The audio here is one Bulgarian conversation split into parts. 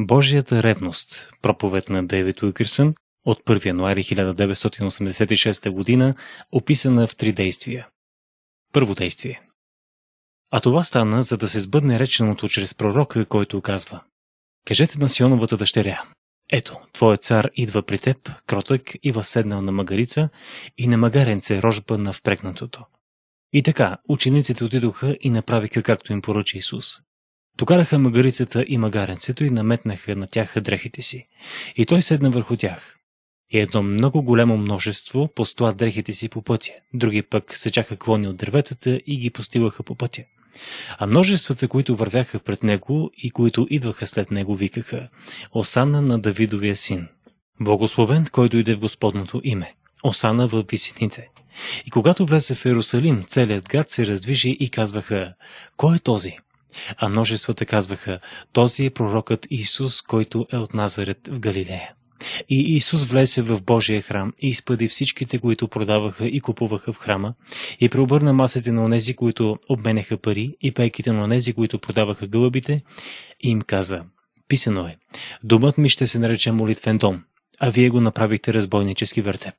Божията ревност. Проповед на Дейвид Уикърсън от 1 януари 1986 г. описана в три действия. Първо действие. А това стана, за да се сбъдне реченото чрез пророка, който казва Кажете на Сионовата дъщеря, ето, твоят цар идва при теб, кротък и възседнал на магарица и на магаренце рожба на впрегнатото. И така, учениците отидоха и направиха както им поръча Исус. Докараха магарицата и магаренцето и наметнаха на тях дрехите си. И той седна върху тях. И едно много голямо множество постоя дрехите си по пътя, други пък сечаха клони от дърветата и ги постигаха по пътя. А множествата, които вървяха пред него и които идваха след него, викаха «Осана на Давидовия син! Благословен, който иде в Господното име! Осана във висините!» И когато влезе в Иерусалим, целият град се раздвижи и казваха «Кой е този?» а множествата казваха, този е пророкът Исус, който е от Назарет в Галилея. И Исус влезе в Божия храм и изпъди всичките, които продаваха и купуваха в храма, и преобърна масите на онези, които обменяха пари, и пейките на онези, които продаваха гълъбите, и им каза, писано е, домът ми ще се нарече молитвен дом, а вие го направихте разбойнически въртеп.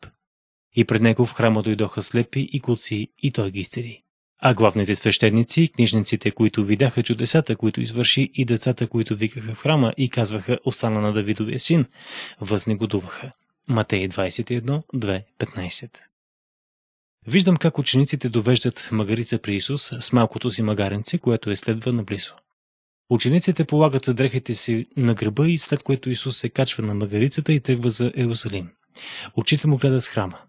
И пред него в храма дойдоха слепи и куци, и той ги изцели. А главните свещеници книжниците, които видяха чудесата, които извърши, и децата, които викаха в храма и казваха «Остана на Давидовия син», възнегодуваха. Матей 21, 2.15. Виждам как учениците довеждат магарица при Исус с малкото си магаренце, което е следва наблизо. Учениците полагат дрехите си на гръба и след което Исус се качва на магарицата и тръгва за Иерусалим. Очите му гледат храма.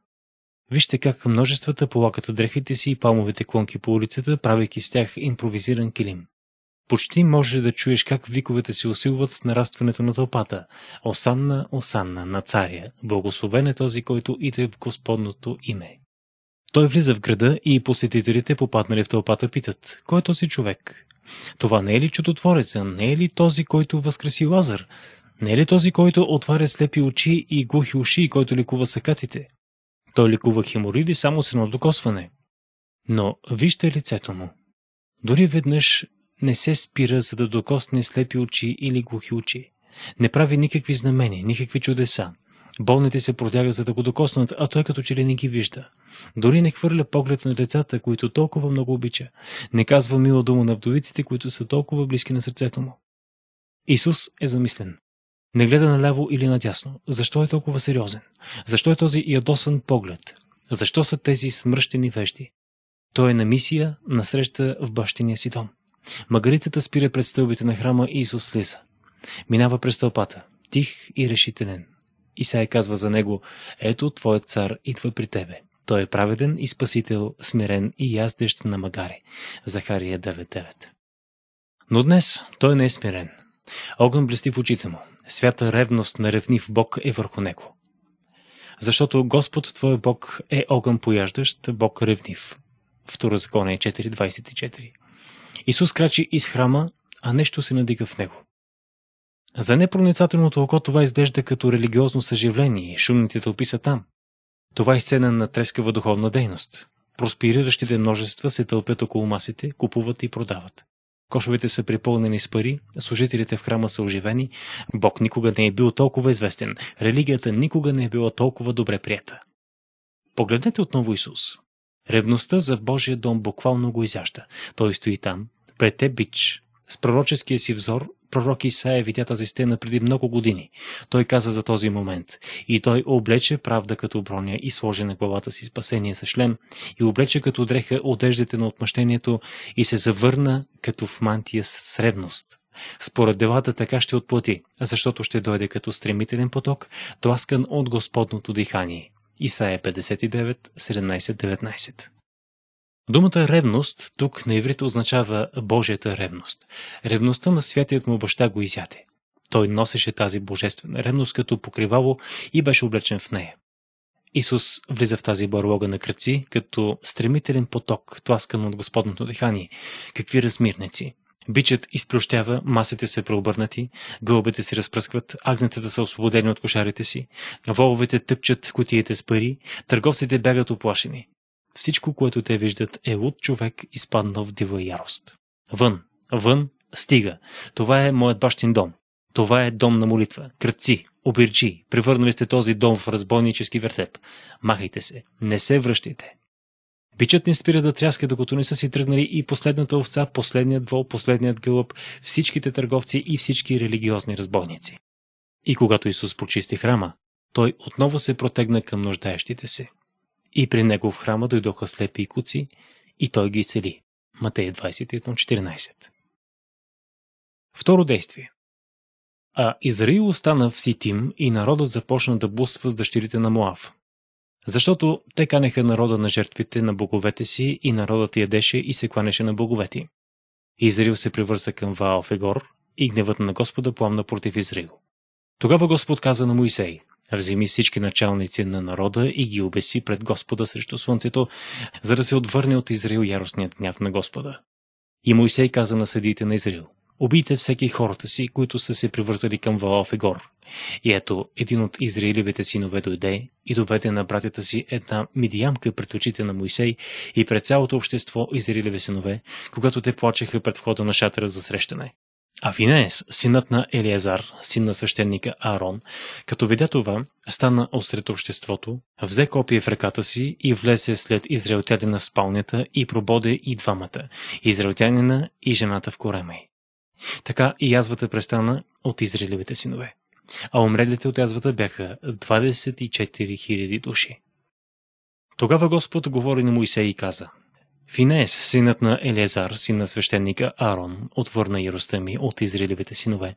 Вижте как множествата полакат дрехите си и палмовите клонки по улицата, правейки с тях импровизиран килим. Почти може да чуеш как виковете се усилват с нарастването на тълпата. Осанна, Осанна, на царя, благословен е този, който иде в Господното име. Той влиза в града и посетителите, попаднали в тълпата, питат, кой е този човек? Това не е ли чудотвореца? Не е ли този, който възкреси Лазар? Не е ли този, който отваря слепи очи и глухи уши, който ликува сакатите? Той ликува хемороиди само с едно докосване. Но вижте лицето му. Дори веднъж не се спира, за да докосне слепи очи или глухи очи. Не прави никакви знамения, никакви чудеса. Болните се продяга, за да го докоснат, а той като че ли не ги вижда. Дори не хвърля поглед на децата, които толкова много обича. Не казва мила дума на вдовиците, които са толкова близки на сърцето му. Исус е замислен. Не гледа наляво или надясно. Защо е толкова сериозен? Защо е този ядосан поглед? Защо са тези смръщени вещи? Той е на мисия, на среща в бащиния си дом. Магарицата спира пред стълбите на храма и Исус слиза. Минава през стълпата, тих и решителен. Исай казва за него, ето твоят цар идва при тебе. Той е праведен и спасител, смирен и яздещ на магари. Захария 9.9 Но днес той не е смирен. Огън блести в очите му свята ревност на ревнив Бог е върху него. Защото Господ твой Бог е огън пояждащ, Бог ревнив. Втора закона е 4.24 Исус крачи из храма, а нещо се надига в него. За непроницателното око това изглежда като религиозно съживление шумните тълпи са там. Това е сцена на трескава духовна дейност. Проспириращите множества се тълпят около масите, купуват и продават. Кошовете са припълнени с пари, служителите в храма са оживени, Бог никога не е бил толкова известен, религията никога не е била толкова добре прията. Погледнете отново Исус. Ревността за Божия дом буквално го изяжда. Той стои там, пред те бич, с пророческия си взор пророк Исаия видя тази стена преди много години. Той каза за този момент. И той облече правда като броня и сложи на главата си спасение с шлем, и облече като дреха одеждите на отмъщението и се завърна като в мантия с средност. Според делата така ще отплати, защото ще дойде като стремителен поток, тласкан от Господното дихание. Исаия 59, 17-19 Думата ревност тук на иврите означава Божията ревност. Ревността на святият му баща го изяде. Той носеше тази божествена ревност като покривало и беше облечен в нея. Исус влиза в тази барлога на кръци, като стремителен поток, тласкан от Господното дихание. Какви размирници! Бичът изплющява, масите се преобърнати, гълбите се разпръскват, агнетата са освободени от кошарите си, воловете тъпчат кутиите с пари, търговците бягат оплашени. Всичко, което те виждат е луд човек, изпаднал в дива ярост. Вън, вън, стига. Това е моят бащин дом. Това е дом на молитва. Кръци, обирчи, превърнали сте този дом в разбойнически вертеп. Махайте се, не се връщайте. Бичът не спира да тряска, докато не са си тръгнали и последната овца, последният вол, последният гълъб, всичките търговци и всички религиозни разбойници. И когато Исус прочисти храма, той отново се протегна към нуждаещите се. И при него в храма дойдоха слепи и куци, и той ги цели. Матей 21.14 Второ действие А Израил остана в Ситим и народът започна да бусва с дъщерите на Моав. Защото те канеха народа на жертвите на боговете си и народът ядеше и се кланеше на боговете. Израил се привърза към Ваал Фегор и гневът на Господа пламна против Израил. Тогава Господ каза на Моисей, Вземи всички началници на народа и ги обеси пред Господа срещу слънцето, за да се отвърне от Израил яростният гняв на Господа. И Моисей каза на съдиите на Израил, убийте всеки хората си, които са се привързали към Валаф и Гор. И ето, един от Израилевите синове дойде и доведе на братята си една мидиямка пред очите на Моисей и пред цялото общество Израилеви синове, когато те плачеха пред входа на шатъра за срещане. А синът на Елиезар, син на свещеника Аарон, като видя това, стана отсред обществото, взе копие в ръката си и влезе след израелтянина в спалнята и прободе и двамата, израелтянина и жената в корема й. Така и язвата престана от израелевите синове. А умрелите от язвата бяха 24 000 души. Тогава Господ говори на Моисей и каза – Финес, синът на Елезар, син на свещеника Аарон, отвърна яростта ми от Израилевите синове,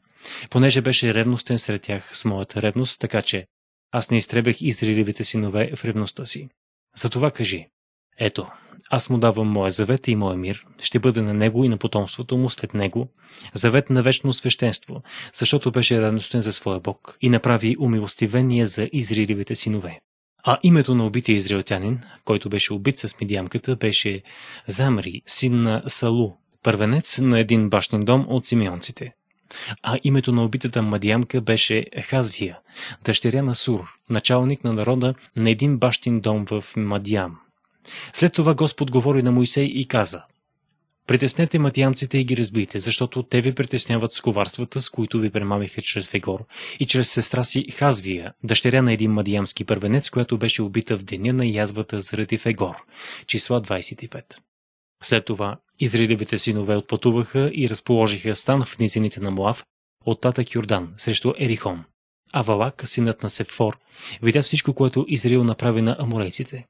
понеже беше ревностен сред тях с моята ревност, така че аз не изтребех Израилевите синове в ревността си. Затова кажи, ето, аз му давам моя завет и моя мир, ще бъде на него и на потомството му след него, завет на вечно свещенство, защото беше ревностен за своя Бог и направи умилостивение за Израилевите синове. А името на убития израелтянин, който беше убит с медиамката, беше Замри, син на Салу, първенец на един башнин дом от симеонците. А името на убитата мадиамка беше Хазвия, дъщеря на Сур, началник на народа на един бащин дом в Мадиам. След това Господ говори на Моисей и каза Притеснете матиямците и ги разбийте, защото те ви притесняват с коварствата, с които ви премамиха чрез Фегор и чрез сестра си Хазвия, дъщеря на един мадиямски първенец, която беше убита в деня на язвата заради Фегор. Числа 25. След това изридевите синове отпътуваха и разположиха стан в низините на Муав от татък Йордан срещу Ерихон. А Валак, синът на Сефор, видя всичко, което Израил направи на аморейците.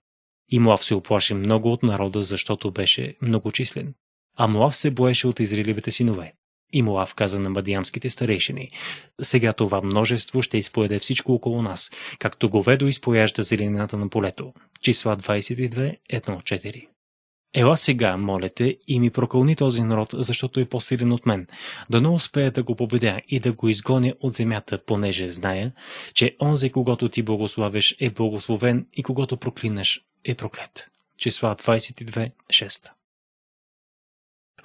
И Муав се оплаши много от народа, защото беше многочислен. А Моав се боеше от Израилевите синове. И Моав каза на мадиямските старейшини, сега това множество ще изпоеде всичко около нас, както говедо изпояжда зеленината на полето. Числа 22, 1-4. Ела сега, молете и ми прокълни този народ, защото е по-силен от мен. Да не успея да го победя и да го изгоня от земята, понеже зная, че онзи, когато ти благославяш, е благословен и когато проклинаш, е проклет. Числа 22, 6.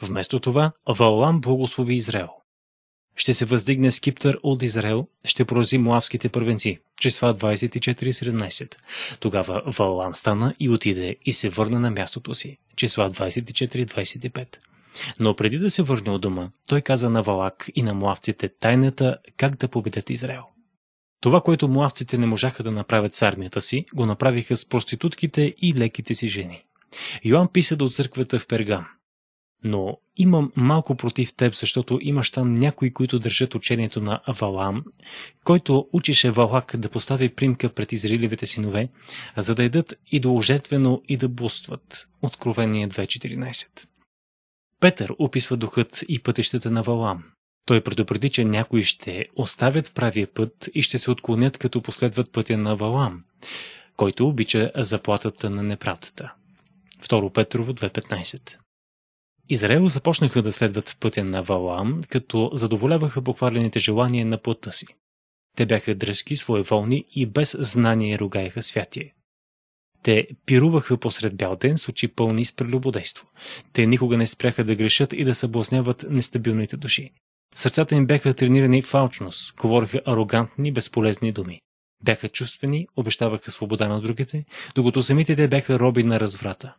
Вместо това, Валам благослови Израел. Ще се въздигне скиптър от Израел, ще порази муавските първенци. Числа 24.17. Тогава Валам стана и отиде и се върна на мястото си. Числа 24.25. Но преди да се върне от дома, той каза на Валак и на муавците тайната как да победят Израел. Това, което муавците не можаха да направят с армията си, го направиха с проститутките и леките си жени. Йоан писа до църквата в Пергам – но имам малко против теб, защото имаш там някои, които държат учението на Валам, който учеше Валак да постави примка пред изриливите синове, за да едат и доложетвено и да бустват. Откровение 2.14 Петър описва духът и пътищата на Валам. Той предупреди, че някои ще оставят правия път и ще се отклонят като последват пътя на Валам, който обича заплатата на неправдата. 2 Петрово 2.15 Израел започнаха да следват пътя на Валам, като задоволяваха похвалените желания на плътта си. Те бяха дръзки, своеволни и без знание ругаеха святие. Те пируваха посред бял ден с очи пълни с прелюбодейство. Те никога не спряха да грешат и да съблазняват нестабилните души. Сърцата им бяха тренирани в алчност, говореха арогантни, безполезни думи. Бяха чувствени, обещаваха свобода на другите, докато самите те бяха роби на разврата.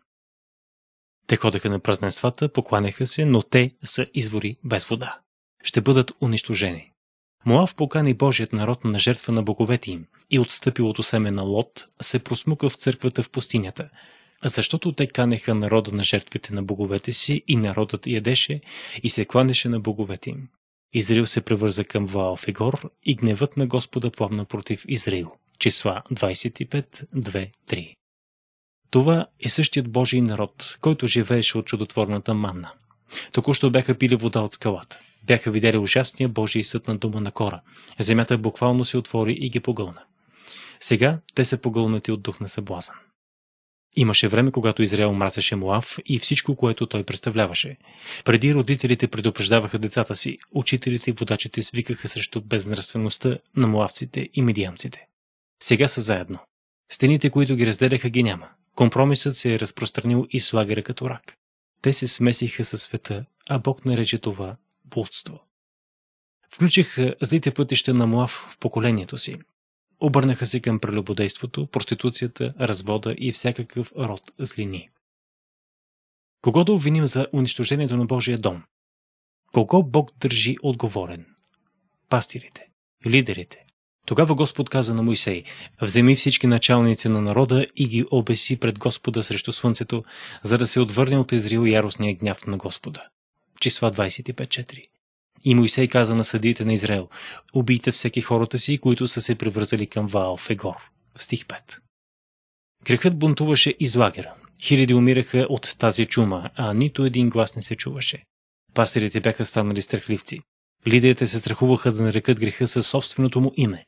Те ходеха на празненствата, покланяха се, но те са извори без вода. Ще бъдат унищожени. Моав покани Божият народ на жертва на боговете им и отстъпилото семе на Лот се просмука в църквата в пустинята, защото те канеха народа на жертвите на боговете си и народът ядеше и се кланеше на боговете им. Израил се превърза към Ваал Фигор и гневът на Господа пламна против Израил. Числа 25, 2, 3 това е същият Божий народ, който живееше от чудотворната манна. Току-що бяха пили вода от скалата. Бяха видели ужасния Божий съд на дума на кора. Земята буквално се отвори и ги погълна. Сега те са погълнати от дух на съблазън. Имаше време, когато Израел мразеше Муав и всичко, което той представляваше. Преди родителите предупреждаваха децата си, учителите и водачите свикаха срещу безнравствеността на муавците и медиамците. Сега са заедно. Стените, които ги разделяха, ги няма. Компромисът се е разпространил и с лагера като рак. Те се смесиха със света, а Бог нарече това блудство. Включиха злите пътища на Муав в поколението си. Обърнаха се към прелюбодейството, проституцията, развода и всякакъв род злини. Кого да обвиним за унищожението на Божия дом? Кого Бог държи отговорен? Пастирите, лидерите, тогава Господ каза на Моисей, вземи всички началници на народа и ги обеси пред Господа срещу слънцето, за да се отвърне от Израил яростния гняв на Господа. Числа 25.4 И Моисей каза на съдиите на Израел: убийте всеки хората си, които са се привързали към Ваал в Егор. В стих 5. Крехът бунтуваше из лагера. Хиляди умираха от тази чума, а нито един глас не се чуваше. Пастирите бяха станали страхливци. Лидерите се страхуваха да нарекат греха със собственото му име.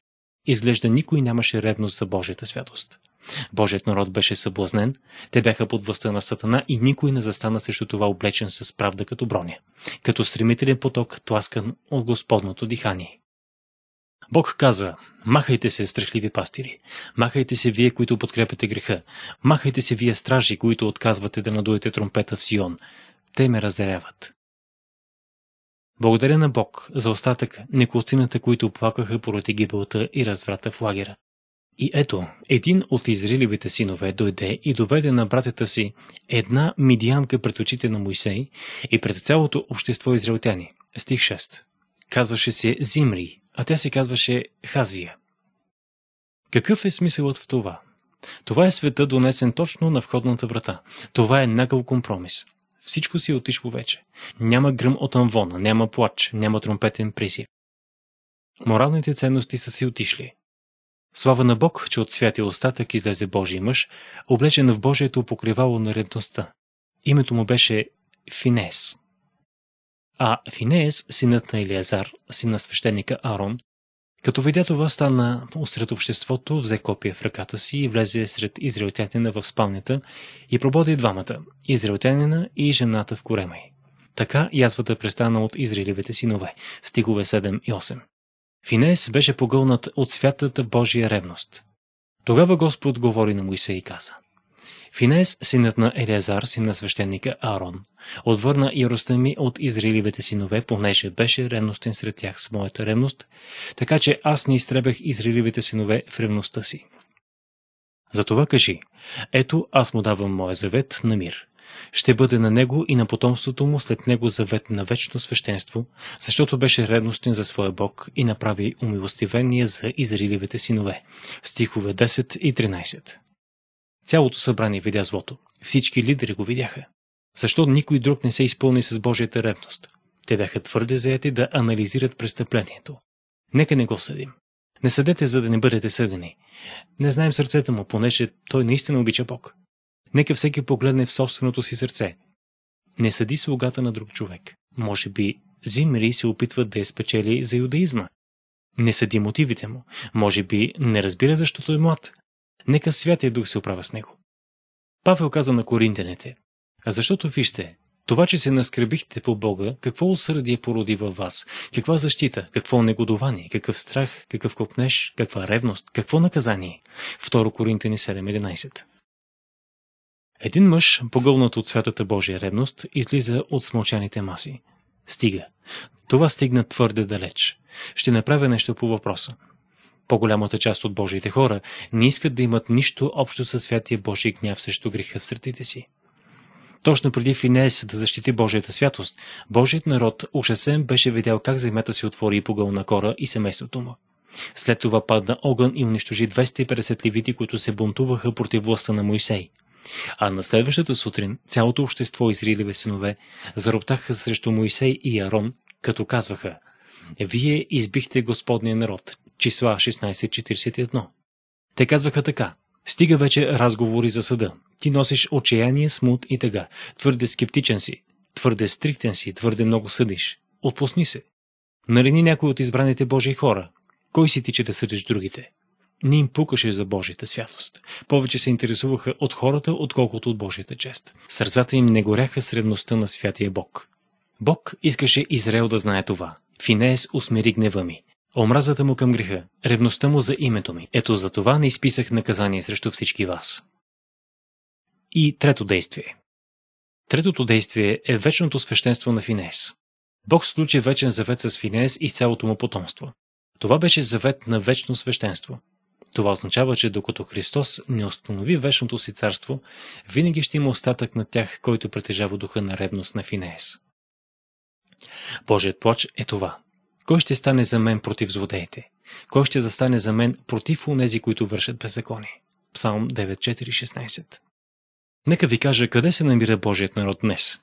Изглежда никой нямаше ревност за Божията святост. Божият народ беше съблазнен, те бяха под властта на Сатана и никой не застана срещу това облечен с правда като броня, като стремителен поток, тласкан от Господното дихание. Бог каза, махайте се, страхливи пастири, махайте се вие, които подкрепяте греха, махайте се вие, стражи, които отказвате да надуете тромпета в Сион. Те ме разяряват. Благодаря на Бог за остатък неколцината, които плакаха поради гибелта и разврата в лагера. И ето, един от изрилевите синове дойде и доведе на братята си една мидиянка пред очите на Моисей и пред цялото общество израелтяни. Стих 6. Казваше се Зимри, а тя се казваше Хазвия. Какъв е смисълът в това? Това е света донесен точно на входната врата. Това е нагъл компромис. Всичко си е отишло вече. Няма гръм от анвона, няма плач, няма тромпетен присив. Моралните ценности са си отишли. Слава на Бог, че от святия остатък излезе Божий мъж, облечен в Божието покривало на ревността. Името му беше Финес. А Финес, синът на Илиазар, син на свещеника Арон, като видя това, стана сред обществото, взе копия в ръката си и влезе сред израелтянина в спалнята и прободи двамата – израелтянина и жената в корема й. Така язвата престана от израелевите синове – стигове 7 и 8. Финес беше погълнат от святата Божия ревност. Тогава Господ говори на Моисей и каза – Финес, синът на Елиазар, син на свещеника Аарон, отвърна яростта от Израилевите синове, понеже беше ревностен сред тях с моята ревност, така че аз не изтребях Израилевите синове в ревността си. Затова кажи, ето аз му давам моя завет на мир. Ще бъде на него и на потомството му след него завет на вечно свещенство, защото беше редностен за своя Бог и направи умилостивение за изриливите синове. Стихове 10 и 13 Цялото събрание видя злото. Всички лидери го видяха. Защо никой друг не се изпълни с Божията ревност? Те бяха твърде заети да анализират престъплението. Нека не го съдим. Не съдете, за да не бъдете съдени. Не знаем сърцето му, понеже той наистина обича Бог. Нека всеки погледне в собственото си сърце. Не съди слугата на друг човек. Може би Зимри се опитва да я спечели за юдаизма. Не съди мотивите му. Може би не разбира защо той е млад. Нека Святия Дух се оправя с него. Павел каза на коринтяните, а защото вижте, това, че се наскребихте по Бога, какво усърдие породи във вас, каква защита, какво негодование, какъв страх, какъв копнеш, каква ревност, какво наказание. 2 Коринтини 7.11 Един мъж, погълнат от святата Божия ревност, излиза от смълчаните маси. Стига. Това стигна твърде далеч. Ще направя нещо по въпроса. По-голямата част от Божиите хора не искат да имат нищо общо със святия Божий гняв срещу греха в сърдите си. Точно преди Финеес да защити Божията святост, Божият народ ужасен беше видял как земята си отвори и на кора и семейството му. След това падна огън и унищожи 250 левити, които се бунтуваха против властта на Моисей. А на следващата сутрин цялото общество Израилеве синове зароптаха срещу Моисей и Арон, като казваха Вие избихте Господния народ, числа 1641. Те казваха така. Стига вече разговори за съда. Ти носиш отчаяние, смут и тъга. Твърде скептичен си. Твърде стриктен си, твърде много съдиш. Отпусни се. Нарени някой от избраните Божии хора. Кой си ти, че да съдиш другите? Не им пукаше за Божията святост. Повече се интересуваха от хората, отколкото от Божията чест. Сърцата им не горяха средността на святия Бог. Бог искаше Израел да знае това. Финеес усмири гнева ми. Омразата му към греха, ревността му за името ми, ето за това не изписах наказание срещу всички вас. И трето действие. Третото действие е вечното свещенство на Финес. Бог случи вечен завет с Финес и цялото му потомство. Това беше завет на вечно свещенство. Това означава, че докато Христос не установи вечното си царство, винаги ще има остатък на тях, който притежава духа на ревност на Финеес. Божият плач е това кой ще стане за мен против злодеите? Кой ще застане за мен против унези, които вършат беззаконие? Псалм 9.4.16 Нека ви кажа къде се намира Божият народ днес.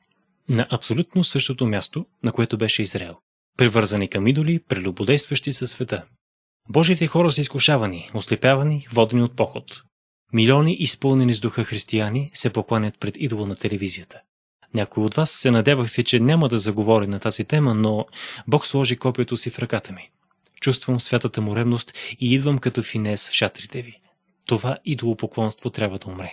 На абсолютно същото място, на което беше Израел. Привързани към идоли, прелюбодействащи със света. Божиите хора са изкушавани, ослепявани, водени от поход. Милиони, изпълнени с духа християни, се покланят пред идола на телевизията. Някои от вас се надявахте, че няма да заговори на тази тема, но Бог сложи копието си в ръката ми. Чувствам святата му ревност и идвам като финес в шатрите ви. Това идолопоклонство трябва да умре.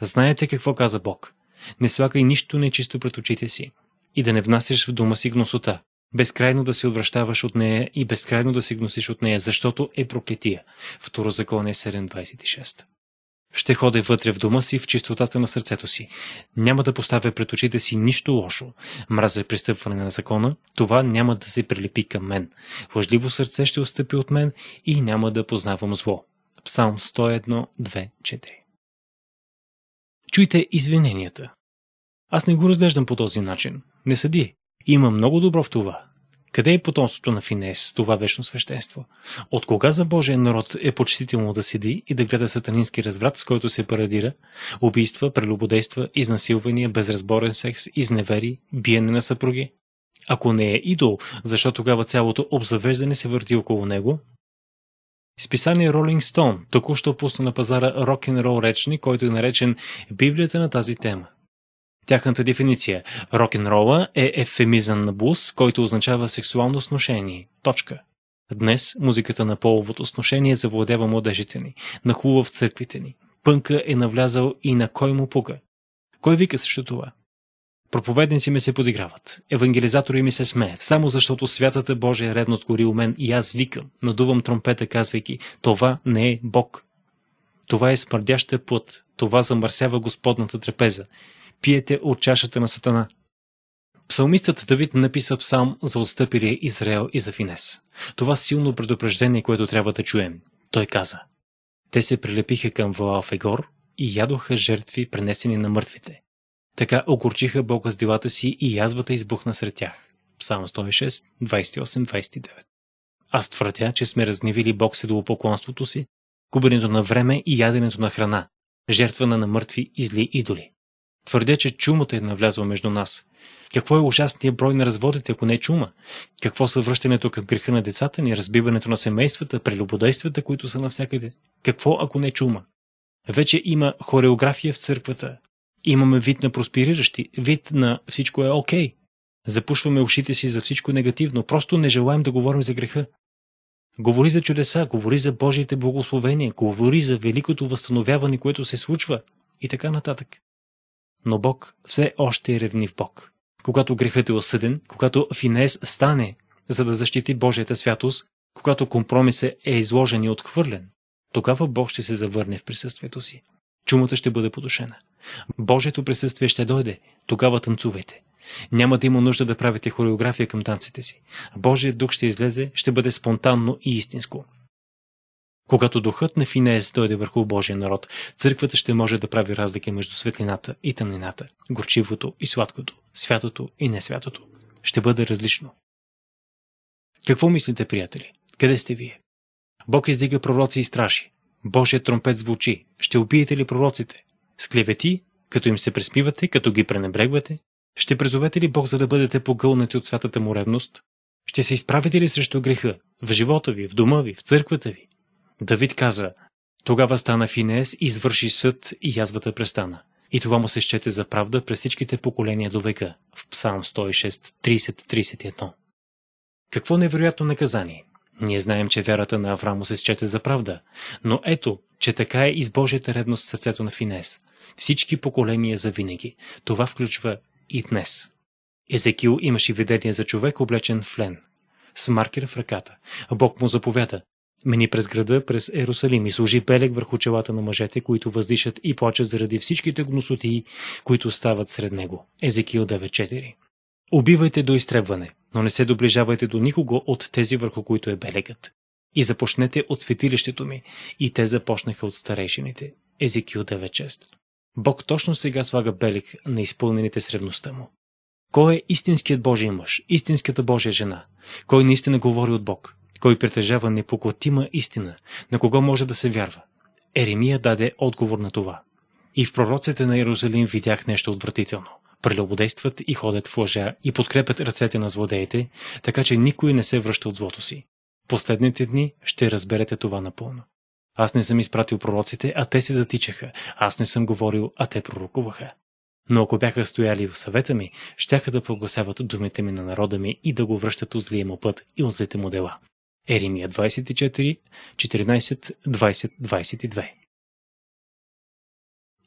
Знаете какво каза Бог? Не слагай нищо нечисто пред очите си и да не внасяш в дома си гносота. Безкрайно да се отвръщаваш от нея и безкрайно да се гносиш от нея, защото е проклетия. Второзаконие 7.26 ще ходя вътре в дома си в чистотата на сърцето си. Няма да поставя пред очите си нищо лошо. Мразя е пристъпване на закона, това няма да се прилепи към мен. Лъжливо сърце ще отстъпи от мен и няма да познавам зло. Псалм 101, 2, 4 Чуйте извиненията. Аз не го разглеждам по този начин. Не съди. Има много добро в това. Къде е потомството на Финес, това вечно свещенство? От кога за Божия народ е почтително да седи и да гледа сатанински разврат, с който се парадира? Убийства, прелюбодейства, изнасилвания, безразборен секс, изневери, биене на съпруги? Ако не е идол, защо тогава цялото обзавеждане се върти около него? Списание Rolling Stone току-що пусна на пазара рок-н-рол речник, който е наречен Библията на тази тема. Тяхната дефиниция – рок-н-рола е ефемизъм на блуз, който означава сексуално сношение. Точка. Днес музиката на половото сношение завладява младежите ни, нахлува в църквите ни. Пънка е навлязал и на кой му пука. Кой вика срещу това? Проповедници ми се подиграват, евангелизатори ми се смеят, само защото святата Божия редност гори у мен и аз викам, надувам тромпета, казвайки, това не е Бог. Това е смърдяща плът, това замърсява Господната трапеза пиете от чашата на Сатана. Псалмистът Давид написа псалм за отстъпилия Израел и за Финес. Това силно предупреждение, което трябва да чуем. Той каза. Те се прилепиха към Ваал Егор и ядоха жертви, пренесени на мъртвите. Така огорчиха Бога с делата си и язвата избухна сред тях. Псалм 106, 28-29. Аз твърдя, че сме разневили Бог се до поклонството си, губенето на време и яденето на храна, жертвана на мъртви изли идоли. Твърдя, че чумата е навлязла между нас. Какво е ужасният брой на разводите, ако не е чума? Какво са връщането към греха на децата ни, разбиването на семействата, прелюбодействата, които са навсякъде? Какво, ако не е чума? Вече има хореография в църквата. Имаме вид на проспириращи, вид на всичко е окей. Okay. Запушваме ушите си за всичко негативно, просто не желаем да говорим за греха. Говори за чудеса, говори за Божиите благословения, говори за великото възстановяване, което се случва и така нататък но Бог все още е ревнив Бог. Когато грехът е осъден, когато Финес стане, за да защити Божията святост, когато компромисът е изложен и отхвърлен, тогава Бог ще се завърне в присъствието си. Чумата ще бъде потушена. Божието присъствие ще дойде. Тогава танцувайте. Няма да има нужда да правите хореография към танците си. Божият дух ще излезе, ще бъде спонтанно и истинско. Когато духът на Финеес дойде върху Божия народ, църквата ще може да прави разлика между светлината и тъмнината, горчивото и сладкото, святото и несвятото. Ще бъде различно. Какво мислите, приятели? Къде сте вие? Бог издига пророци и страши. Божият тромпет звучи. Ще убиете ли пророците? С клевети, като им се пресмивате, като ги пренебрегвате? Ще призовете ли Бог, за да бъдете погълнати от святата му ревност? Ще се изправите ли срещу греха? В живота ви, в дома ви, в църквата ви? Давид каза, тогава стана Финес, извърши съд и язвата престана. И това му се счете за правда през всичките поколения до века, в Псалм 106, 30-31. Какво невероятно наказание! Ние знаем, че вярата на Авраам се счете за правда, но ето, че така е и с Божията ревност в сърцето на Финес. Всички поколения за винаги. Това включва и днес. Езекил имаше видение за човек, облечен в лен, с маркер в ръката. Бог му заповяда, Мени през града, през Ерусалим и служи белег върху челата на мъжете, които въздишат и плачат заради всичките гносотии, които стават сред него. Езекиил 9.4 Убивайте до изтребване, но не се доближавайте до никого от тези, върху които е белегът. И започнете от светилището ми. И те започнаха от старейшините. Езекиил 9.6 Бог точно сега слага белег на изпълнените с ревността му. Кой е истинският Божий мъж, истинската Божия жена? Кой наистина говори от Бог? Кой притежава непоклатима истина? На кого може да се вярва? Еремия даде отговор на това. И в пророците на Иерусалим видях нещо отвратително. Прелюбодействат и ходят в лъжа и подкрепят ръцете на злодеите, така че никой не се връща от злото си. Последните дни ще разберете това напълно. Аз не съм изпратил пророците, а те се затичаха. Аз не съм говорил, а те пророкуваха. Но ако бяха стояли в съвета ми, щяха да прогласяват думите ми на народа ми и да го връщат от злия му път и от злите му дела. Еремия 24, 14, 20, 22.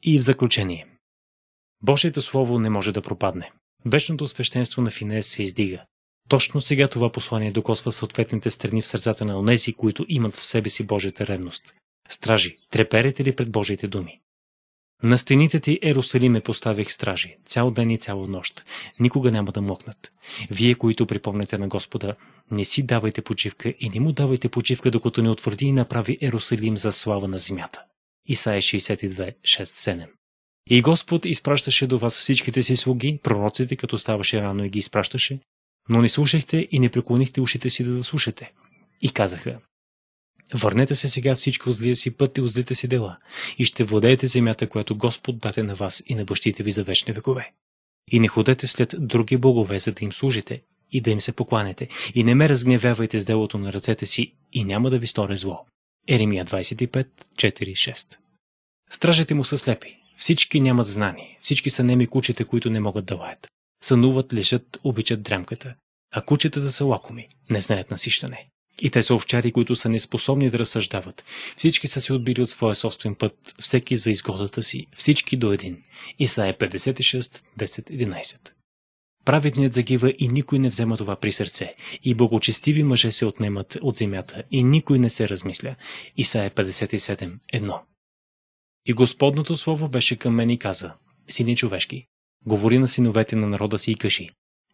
И в заключение. Божието Слово не може да пропадне. Вечното свещенство на Финес се издига. Точно сега това послание докосва съответните страни в сърцата на онези, които имат в себе си Божията ревност. Стражи, треперете ли пред Божиите думи? На стените ти, Ерусалиме, поставих стражи, цял ден и цяла нощ. Никога няма да мокнат. Вие, които припомняте на Господа, не си давайте почивка и не му давайте почивка, докато не утвърди и направи Ерусалим за слава на земята. Исаия 62, 6, 7 И Господ изпращаше до вас всичките си слуги, пророците, като ставаше рано и ги изпращаше, но не слушахте и не преклонихте ушите си да, заслушате. И казаха, Върнете се сега всички от злия си път и от злите си дела и ще владеете земята, която Господ даде на вас и на бащите ви за вечни векове. И не ходете след други богове, за да им служите и да им се покланете. И не ме разгневявайте с делото на ръцете си и няма да ви сторя зло. Еремия 25, 4, 6 Стражите му са слепи. Всички нямат знани, Всички са неми кучета, които не могат да лаят. Сънуват, лежат, обичат дрямката, А кучетата са лакоми, не знаят насищане. И те са овчари, които са неспособни да разсъждават. Всички са се отбили от своя собствен път, всеки за изгодата си, всички до един. Исаия 56, 10, 11. Праведният загива и никой не взема това при сърце. И благочестиви мъже се отнемат от земята и никой не се размисля. Исаия 57, 1. И Господното Слово беше към мен и каза, Сини човешки, говори на синовете на народа си и кажи,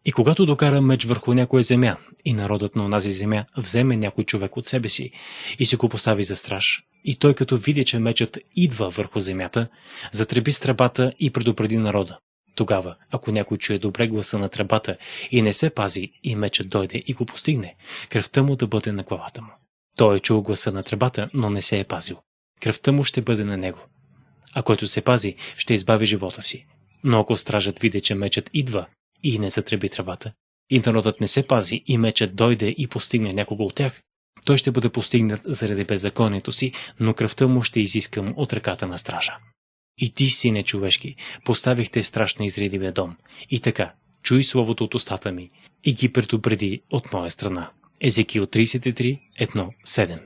и когато докара меч върху някоя земя, и народът на онази земя вземе някой човек от себе си и си го постави за страж. И той като види, че мечът идва върху земята, затреби с тръбата и предупреди народа. Тогава, ако някой чуе добре гласа на тръбата и не се пази и мечът дойде и го постигне, кръвта му да бъде на главата му. Той е чул гласа на тръбата, но не се е пазил. Кръвта му ще бъде на него. А който се пази, ще избави живота си. Но ако стражът види, че мечът идва и не затреби тръбата, и народът не се пази и мечът дойде и постигне някого от тях, той ще бъде постигнат заради беззаконието си, но кръвта му ще изискам от ръката на стража. И ти, сине човешки, поставихте страшна на изредивия дом. И така, чуй словото от устата ми и ги предупреди от моя страна. Езекиил 33, 1, 7